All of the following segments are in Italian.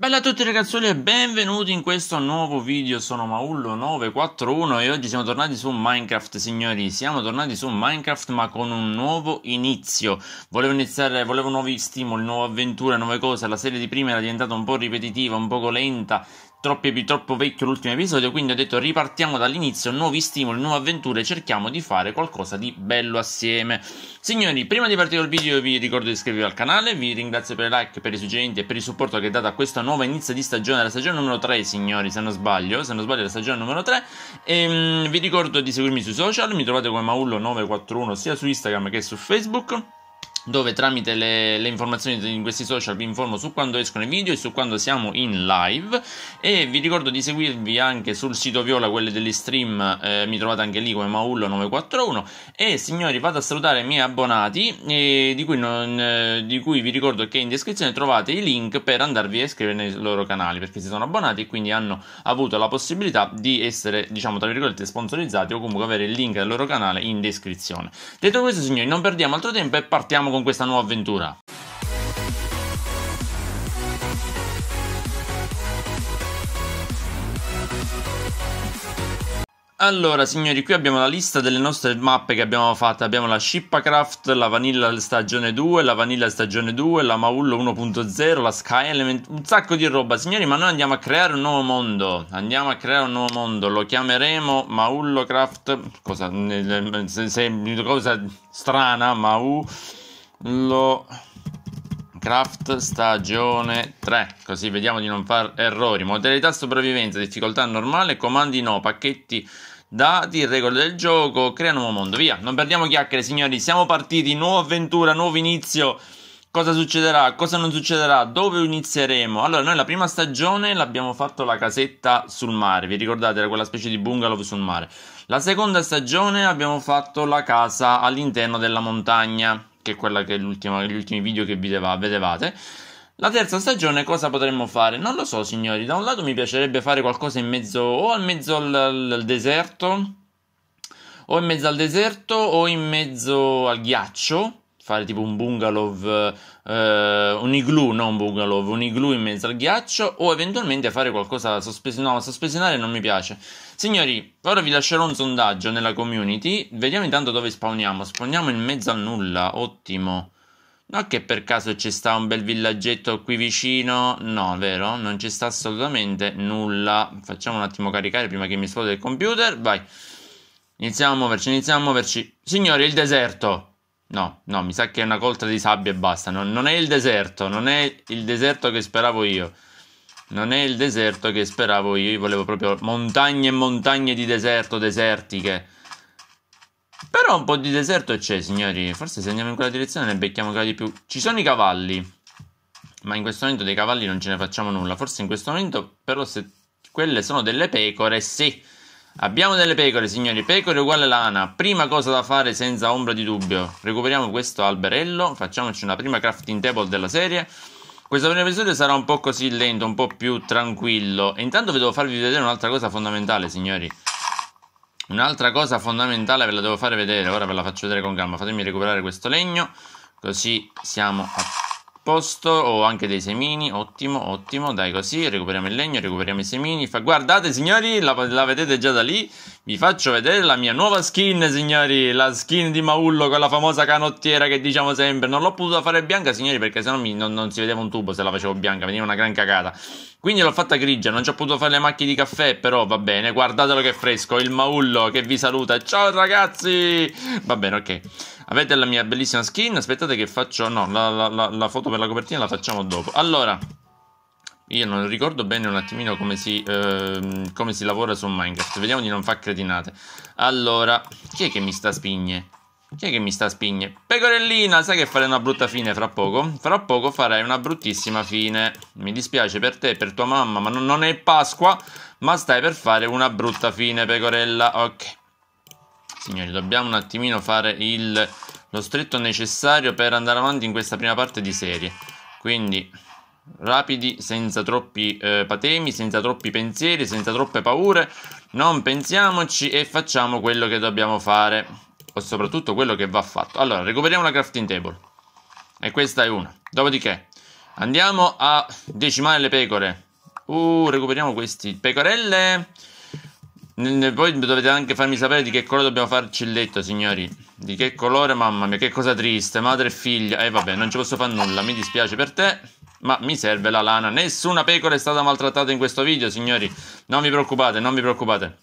Bella a tutti ragazzuoli e benvenuti in questo nuovo video, sono Maullo941 e oggi siamo tornati su Minecraft signori, siamo tornati su Minecraft ma con un nuovo inizio Volevo iniziare, volevo nuovi stimoli, nuove avventure, nuove cose, la serie di prima era diventata un po' ripetitiva, un po' lenta troppo, troppo vecchio l'ultimo episodio, quindi ho detto ripartiamo dall'inizio, nuovi stimoli, nuove avventure, cerchiamo di fare qualcosa di bello assieme. Signori, prima di partire col video vi ricordo di iscrivervi al canale, vi ringrazio per i like, per i suggerimenti e per il supporto che date a questa nuova inizio di stagione, la stagione numero 3 signori, se non sbaglio, se non sbaglio la stagione numero 3, e, um, vi ricordo di seguirmi sui social, mi trovate come Maullo941 sia su Instagram che su Facebook dove tramite le, le, informazioni in questi social vi informo su quando escono i video e su quando siamo in live e vi ricordo di seguirvi anche sul sito Viola, quelli degli stream, eh, mi trovate anche lì come Maullo941 e signori vado a salutare i miei abbonati eh, di, cui non, eh, di, cui vi ricordo che in descrizione trovate i link per andarvi a iscrivere nei loro canali perché si sono abbonati e quindi hanno avuto la possibilità di essere diciamo tra virgolette sponsorizzati o comunque avere il link del loro canale in descrizione. Detto questo signori non perdiamo altro tempo e partiamo partiamo con questa nuova avventura. Allora, signori, qui abbiamo la lista delle nostre mappe che abbiamo fatto. Abbiamo la Shippacraft, la Vanilla stagione 2, la Vanilla stagione 2, la Maullo 1.0, la Sky Element, un sacco di roba. Signori, ma noi andiamo a creare un nuovo mondo. Andiamo a creare un nuovo mondo. Lo chiameremo Maullo Craft. Cosa, se, se, cosa strana, Maullo lo craft stagione 3 così vediamo di non fare errori modalità sopravvivenza difficoltà normale comandi no pacchetti dati regole del gioco crea nuovo mondo via non perdiamo chiacchiere signori siamo partiti nuova avventura nuovo inizio cosa succederà, cosa non succederà, dove inizieremo. Allora, noi la prima stagione l'abbiamo fatto la casetta sul mare, vi ricordate, era quella specie di bungalow sul mare. La seconda stagione abbiamo fatto la casa all'interno della montagna che è quella che è l'ultima, gli ultimi video che vedevate. La terza stagione cosa potremmo fare? Non lo so, signori. Da un lato mi piacerebbe fare qualcosa in mezzo o in mezzo al, al deserto, o in mezzo al deserto, o in mezzo al ghiaccio fare tipo un bungalow, eh, un igloo, non bungalow, un igloo in mezzo al ghiaccio o eventualmente fare qualcosa sospensionare. No, sospesionale non mi piace. Signori, ora vi lascerò un sondaggio nella community. Vediamo intanto dove spawniamo. Spawniamo in mezzo al nulla, ottimo. Non che per caso ci sta un bel villaggetto qui vicino, no, vero? Non ci sta assolutamente nulla. Facciamo un attimo caricare prima che mi esplode il computer, vai. Iniziamo a muoverci, iniziamo a muoverci. Signori, il deserto. No, no, mi sa che è una coltre di sabbia e basta. Non, non, è il deserto, non è il deserto che speravo io. Non è il deserto che speravo io. Io volevo proprio montagne e montagne di deserto, desertiche. Però un po' di deserto c'è, signori. Forse se andiamo in quella direzione ne becchiamo ancora di più. Ci sono i cavalli. Ma in questo momento dei cavalli non ce ne facciamo nulla. Forse in questo momento, però, se quelle sono delle pecore, sì. Abbiamo delle pecore, signori, pecore uguale lana. Prima cosa da fare senza ombra di dubbio. Recuperiamo questo alberello, facciamoci una prima crafting table della serie. Questo primo episodio sarà un po' così lento, un po' più tranquillo. E intanto vi devo farvi vedere un'altra cosa fondamentale, signori. Un'altra cosa fondamentale ve la devo fare vedere, ora ve la faccio vedere con calma. Fatemi recuperare questo legno, così siamo a esposto, ho anche dei semini, ottimo, ottimo, dai così, recuperiamo il legno, recuperiamo i semini, fa... guardate signori, la, la, vedete già da lì, vi faccio vedere la mia nuova skin signori, la skin di Maullo con la famosa canottiera che diciamo sempre, non l'ho potuta fare bianca signori perché sennò mi, non, non si vedeva un tubo se la facevo bianca, veniva una gran cagata, quindi l'ho fatta grigia, non ci ho potuto fare le macchie di caffè, però va bene, guardatelo che fresco, il Maullo che vi saluta, ciao ragazzi, va bene ok. Avete la mia bellissima skin? Aspettate che faccio... No, la, la, la, la foto per la copertina la facciamo dopo. Allora... Io non ricordo bene un attimino come si, ehm, come si lavora su Minecraft. Vediamo di non far cretinate. Allora, chi è che mi sta spigne? Chi è che mi sta a spigne? Pecorellina, sai che farei una brutta fine fra poco? Fra poco farei una bruttissima fine. Mi dispiace per te e per tua mamma, ma non è Pasqua, ma stai per fare una brutta fine, pecorella. Ok. Signori, dobbiamo un attimino fare il, lo stretto necessario per andare avanti in questa prima parte di serie. Quindi, rapidi, senza troppi eh, patemi, senza troppi pensieri, senza troppe paure. Non pensiamoci e facciamo quello che dobbiamo fare. O soprattutto quello che va fatto. Allora, recuperiamo la crafting table. E questa è una. Dopodiché, andiamo a decimare le pecore. Uh, recuperiamo questi pecorelle. Poi dovete anche farmi sapere di che colore dobbiamo farci il letto, signori. Di che colore, mamma mia, che cosa triste. Madre e figlia. E eh, vabbè, non ci posso fare nulla, mi dispiace per te. Ma mi serve la lana. Nessuna pecora è stata maltrattata in questo video, signori. Non vi preoccupate, non vi preoccupate.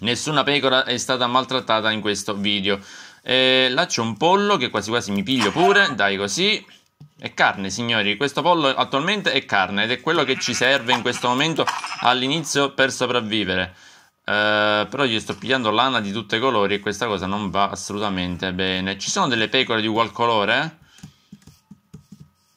Nessuna pecora è stata maltrattata in questo video. Eh, là c'è un pollo che quasi quasi mi piglio pure. Dai così. È carne, signori. Questo pollo attualmente è carne ed è quello che ci serve in questo momento all'inizio per sopravvivere. Eh, però gli sto pigliando lana di tutti i colori e questa cosa non va assolutamente bene. Ci sono delle pecore di ugual colore?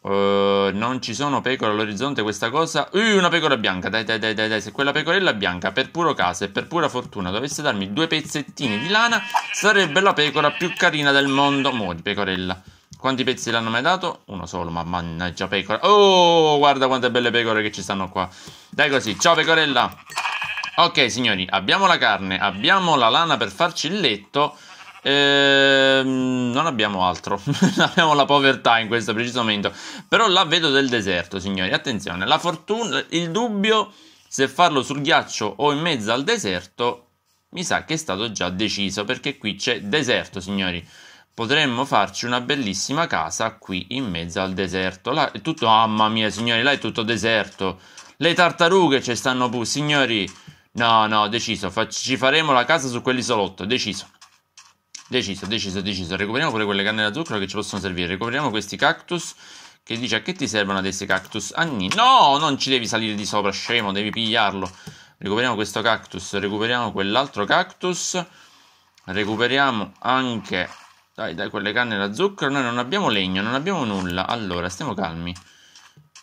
Uh, non ci sono pecore all'orizzonte questa cosa. Uh, una pecora bianca. Dai, dai, dai, dai, dai. Se quella pecorella bianca, per puro caso e per pura fortuna, dovesse darmi due pezzettini di lana, sarebbe la pecora più carina del mondo. Muori, pecorella. Quanti pezzi l'hanno mai dato? Uno solo, ma mannaggia pecora. Oh, guarda quante belle pecore che ci stanno qua. Dai così. Ciao, pecorella. Ok signori, abbiamo la carne, abbiamo la lana per farci il letto, ehm, non abbiamo altro, abbiamo la povertà in questo preciso momento, però la vedo del deserto signori, attenzione, la fortuna, il dubbio se farlo sul ghiaccio o in mezzo al deserto mi sa che è stato già deciso perché qui c'è deserto signori potremmo farci una bellissima casa qui in mezzo al deserto. Là è tutto, mamma mia, signori, là è tutto deserto. Le tartarughe ci stanno pure, signori. No, no, deciso. Fa- ci faremo la casa su quell'isolotto. Deciso. Deciso, deciso, deciso. Recuperiamo pure quelle canne da zucchero che ci possono servire. Recuperiamo questi cactus. Che dice a che ti servono adesso i cactus? Anni. No, non ci devi salire di sopra, scemo, devi pigliarlo. Recuperiamo questo cactus, recuperiamo quell'altro cactus. Recuperiamo anche... Dai, dai, quelle canne da zucchero. Noi non abbiamo legno, non abbiamo nulla. Allora, stiamo calmi.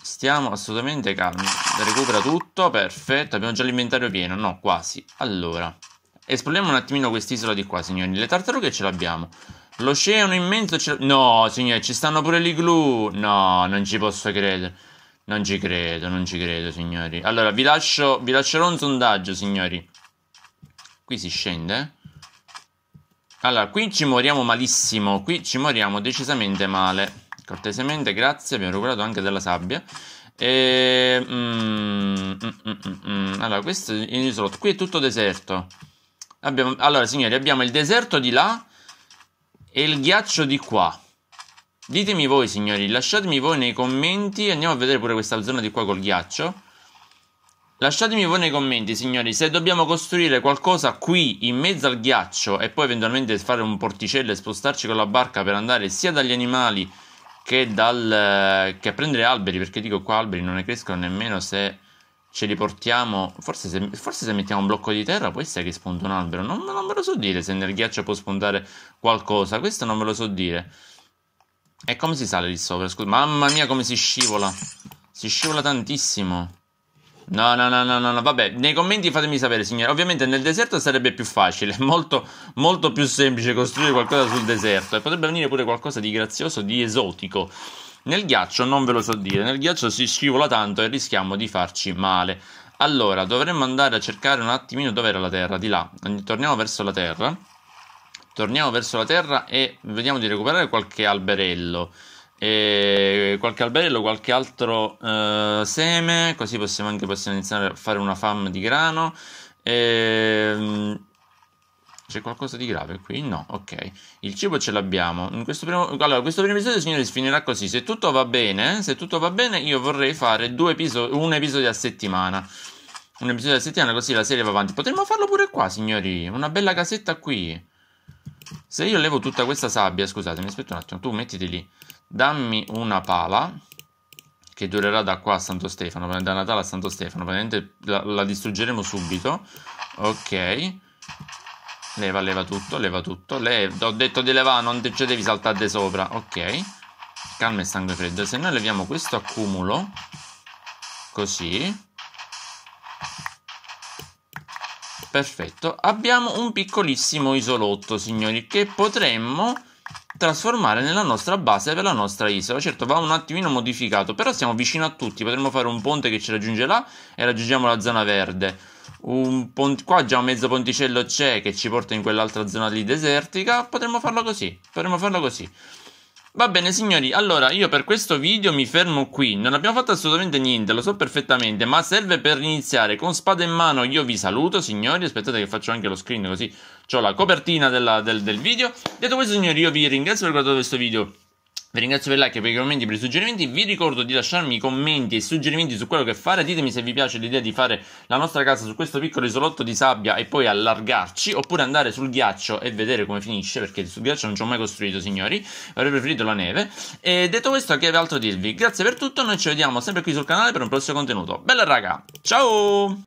Stiamo assolutamente calmi. Recupera tutto, perfetto. Abbiamo già l'inventario pieno, no, quasi. Allora, esploriamo un attimino quest'isola di qua, signori. Le tartarughe ce l'abbiamo. L'oceano immenso ce l'abbiamo. No, signori, ci stanno pure gli glu. No, non ci posso credere. Non ci credo, non ci credo, signori. Allora, vi, lascio, vi lascerò un sondaggio, signori. Qui si scende, Allora, qui ci moriamo malissimo. Qui ci moriamo decisamente male. Cortesemente, grazie. Abbiamo recuperato anche della sabbia. E, mm, mm, mm, allora, questo è in slot. Qui è tutto deserto. Abbiamo, allora, signori, abbiamo il deserto di là e il ghiaccio di qua. Ditemi voi, signori, lasciatemi voi nei commenti. Andiamo a vedere pure questa zona di qua col ghiaccio. Lasciatemi voi nei commenti, signori, se dobbiamo costruire qualcosa qui in mezzo al ghiaccio e poi eventualmente fare un porticello e spostarci con la barca per andare sia dagli animali che, dal, che a prendere alberi, perché dico qua alberi non ne crescono nemmeno se ce li portiamo. Forse se, forse se, mettiamo un blocco di terra, può essere che spunta un albero. Non, non ve lo so dire se nel ghiaccio può spuntare qualcosa. Questo non ve lo so dire. E come si sale lì sopra? Scusa, mamma mia, come si scivola! Si scivola tantissimo. No, no, no, no, no, vabbè, nei commenti fatemi sapere, signore. Ovviamente nel deserto sarebbe più facile, molto, molto più semplice costruire qualcosa sul deserto e potrebbe venire pure qualcosa di grazioso, di esotico. Nel ghiaccio non ve lo so dire, nel ghiaccio si scivola tanto e rischiamo di farci male. Allora, dovremmo andare a cercare un attimino dove era la terra, di là. Torniamo verso la terra. Torniamo verso la terra e vediamo di recuperare qualche alberello e qualche alberello, qualche altro eh, seme, così possiamo anche possiamo iniziare a fare una fam di grano. E, ehm, c'è qualcosa di grave qui? No, ok. Il cibo ce l'abbiamo. In Questo primo, allora, questo primo episodio, signori, si finirà così. Se tutto va bene, se tutto va bene, io vorrei fare due episodi, un episodio a settimana. Un episodio a settimana, così la serie va avanti. Potremmo farlo pure qua, signori. Una bella casetta qui. Se io levo tutta questa sabbia, scusatemi, aspetta un attimo, tu mettiti lì dammi una pala che durerà da qua a Santo Stefano, da Natale a Santo Stefano, praticamente la, la distruggeremo subito, ok, leva, leva tutto, leva tutto, leva, ho detto di levare, non ci cioè devi saltare sopra, ok, calma e sangue freddo, se noi leviamo questo accumulo, così, perfetto, abbiamo un piccolissimo isolotto, signori, che potremmo trasformare nella nostra base per la nostra isola. Certo, va un attimino modificato, però siamo vicino a tutti. Potremmo fare un ponte che ci raggiunge là e raggiungiamo la zona verde. Un pont- qua già un mezzo ponticello c'è che ci porta in quell'altra zona lì desertica. Potremmo farlo così. Potremmo farlo così. Va bene signori, allora io per questo video mi fermo qui, non abbiamo fatto assolutamente niente, lo so perfettamente, ma serve per iniziare con spada in mano, io vi saluto signori, aspettate che faccio anche lo screen così ho la copertina della, del, del video. Detto questo signori io vi ringrazio per aver guardato questo video, vi ringrazio per il like, per i commenti, per i suggerimenti. Vi ricordo di lasciarmi i commenti e suggerimenti su quello che fare. Ditemi se vi piace l'idea di fare la nostra casa su questo piccolo isolotto di sabbia e poi allargarci, oppure andare sul ghiaccio e vedere come finisce, perché sul ghiaccio non ci ho mai costruito, signori. Avrei preferito la neve. E detto questo, che altro dirvi? Grazie per tutto, noi ci vediamo sempre qui sul canale per un prossimo contenuto. Bella raga, ciao!